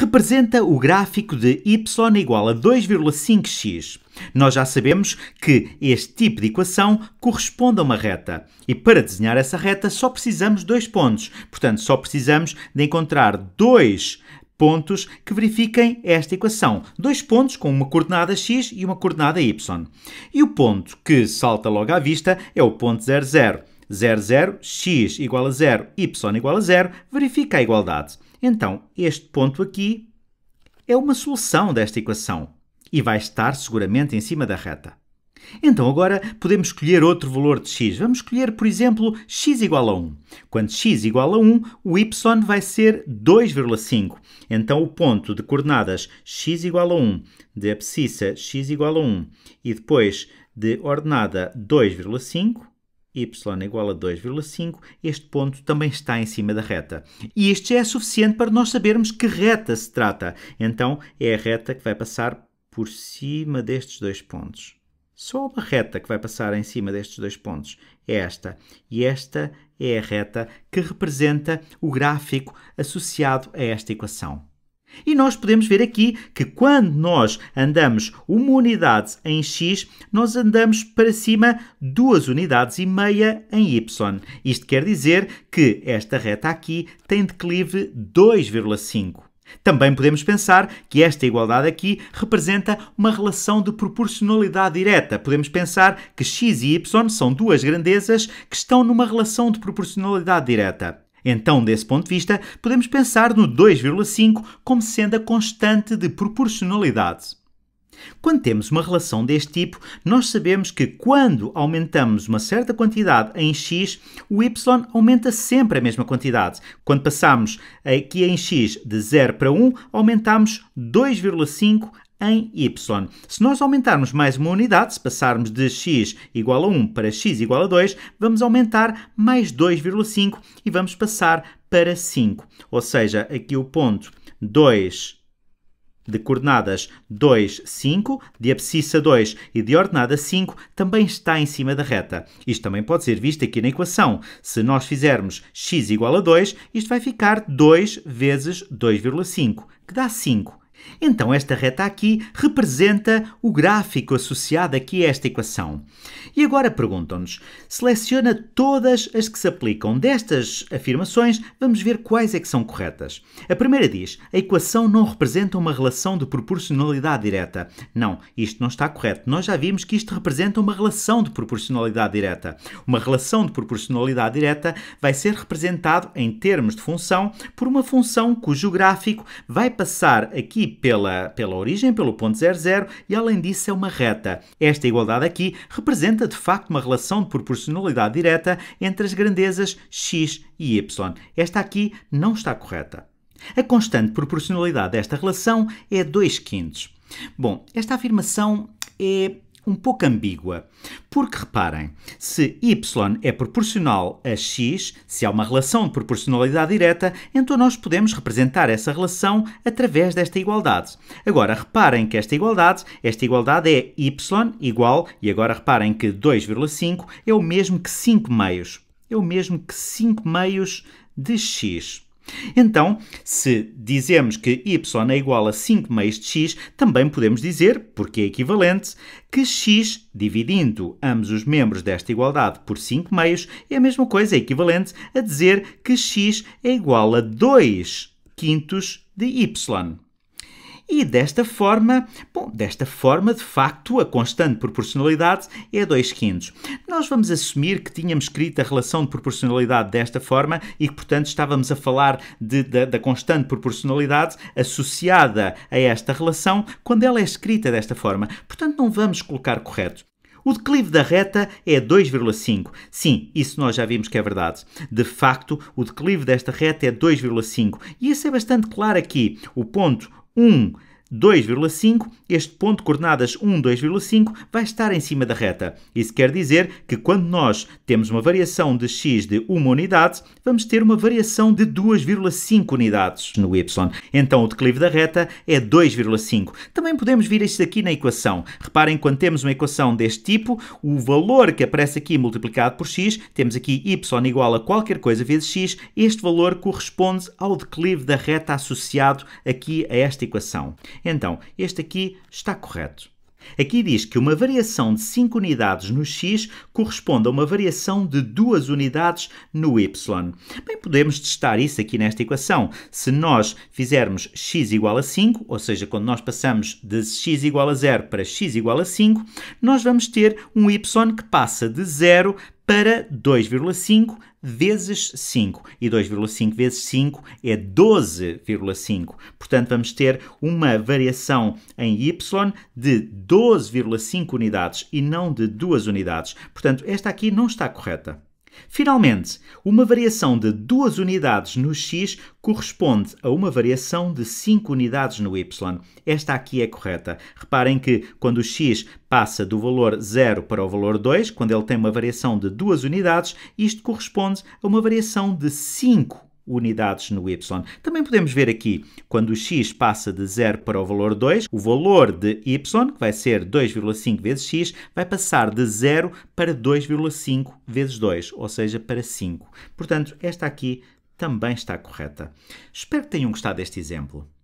representa o gráfico de y igual a 2,5x. Nós já sabemos que este tipo de equação corresponde a uma reta. E para desenhar essa reta só precisamos de dois pontos. Portanto, só precisamos de encontrar dois pontos que verifiquem esta equação. Dois pontos com uma coordenada x e uma coordenada y. E o ponto que salta logo à vista é o ponto 00 00, x igual a 0, y igual a 0, verifica a igualdade. Então, este ponto aqui é uma solução desta equação e vai estar seguramente em cima da reta. Então agora podemos escolher outro valor de x. Vamos escolher, por exemplo, x igual a 1. Quando x igual a 1, o y vai ser 2,5. Então o ponto de coordenadas x igual a 1, de abscissa x igual a 1 e depois de ordenada 2,5, y igual a 2,5, este ponto também está em cima da reta. E este já é suficiente para nós sabermos que reta se trata. Então, é a reta que vai passar por cima destes dois pontos. Só uma reta que vai passar em cima destes dois pontos é esta. E esta é a reta que representa o gráfico associado a esta equação. E nós podemos ver aqui que quando nós andamos uma unidade em x, nós andamos para cima duas unidades e meia em y. Isto quer dizer que esta reta aqui tem declive 2,5. Também podemos pensar que esta igualdade aqui representa uma relação de proporcionalidade direta. Podemos pensar que x e y são duas grandezas que estão numa relação de proporcionalidade direta. Então, desse ponto de vista, podemos pensar no 2,5 como sendo a constante de proporcionalidade. Quando temos uma relação deste tipo, nós sabemos que quando aumentamos uma certa quantidade em x, o y aumenta sempre a mesma quantidade. Quando passamos aqui em x de 0 para 1, aumentamos 2,5 em y. Se nós aumentarmos mais uma unidade, se passarmos de x igual a 1 para x igual a 2, vamos aumentar mais 2,5 e vamos passar para 5. Ou seja, aqui o ponto 2 de coordenadas 2, 5, de abscissa 2 e de ordenada 5, também está em cima da reta. Isto também pode ser visto aqui na equação. Se nós fizermos x igual a 2, isto vai ficar 2 vezes 2,5, que dá 5. Então, esta reta aqui representa o gráfico associado aqui a esta equação. E agora perguntam-nos: seleciona todas as que se aplicam. Destas afirmações, vamos ver quais é que são corretas. A primeira diz: a equação não representa uma relação de proporcionalidade direta. Não, isto não está correto. Nós já vimos que isto representa uma relação de proporcionalidade direta. Uma relação de proporcionalidade direta vai ser representado em termos de função por uma função cujo gráfico vai passar aqui pela, pela origem, pelo ponto 00, e além disso é uma reta. Esta igualdade aqui representa de facto uma relação de proporcionalidade direta entre as grandezas x e y. Esta aqui não está correta. A constante proporcionalidade desta relação é 2 quintos. Bom, esta afirmação é um pouco ambígua. Porque reparem, se y é proporcional a x, se há uma relação de proporcionalidade direta, então nós podemos representar essa relação através desta igualdade. Agora, reparem que esta igualdade, esta igualdade é y igual, e agora reparem que 2,5 é o mesmo que 5 meios. É o mesmo que 5 meios de x. Então, se dizemos que y é igual a 5 meios de x, também podemos dizer, porque é equivalente, que x, dividindo ambos os membros desta igualdade por 5 meios, é a mesma coisa, é equivalente a dizer que x é igual a 2 quintos de y. E desta forma, bom, desta forma, de facto, a constante proporcionalidade é 2 quintos. Nós vamos assumir que tínhamos escrito a relação de proporcionalidade desta forma e que, portanto, estávamos a falar de, de, da constante proporcionalidade associada a esta relação quando ela é escrita desta forma. Portanto, não vamos colocar correto. O declive da reta é 2,5. Sim, isso nós já vimos que é verdade. De facto, o declive desta reta é 2,5. E isso é bastante claro aqui. O ponto 1 2,5, este ponto coordenadas 1, 2,5 vai estar em cima da reta. Isso quer dizer que quando nós temos uma variação de x de uma unidade, vamos ter uma variação de 2,5 unidades no y. Então o declive da reta é 2,5. Também podemos vir isto aqui na equação. Reparem, quando temos uma equação deste tipo, o valor que aparece aqui multiplicado por x, temos aqui y igual a qualquer coisa vezes x, este valor corresponde ao declive da reta associado aqui a esta equação. Então, este aqui está correto. Aqui diz que uma variação de 5 unidades no x corresponde a uma variação de 2 unidades no y. Bem, podemos testar isso aqui nesta equação. Se nós fizermos x igual a 5, ou seja, quando nós passamos de x igual a 0 para x igual a 5, nós vamos ter um y que passa de 0 para 2,5 vezes 5. E 2,5 vezes 5 é 12,5. Portanto, vamos ter uma variação em y de 12,5 unidades e não de 2 unidades. Portanto, esta aqui não está correta. Finalmente, uma variação de 2 unidades no x corresponde a uma variação de 5 unidades no y. Esta aqui é correta. Reparem que quando o x passa do valor 0 para o valor 2, quando ele tem uma variação de 2 unidades, isto corresponde a uma variação de 5 unidades no y. Também podemos ver aqui, quando o x passa de 0 para o valor 2, o valor de y, que vai ser 2,5 vezes x, vai passar de 0 para 2,5 vezes 2, ou seja, para 5. Portanto, esta aqui também está correta. Espero que tenham gostado deste exemplo.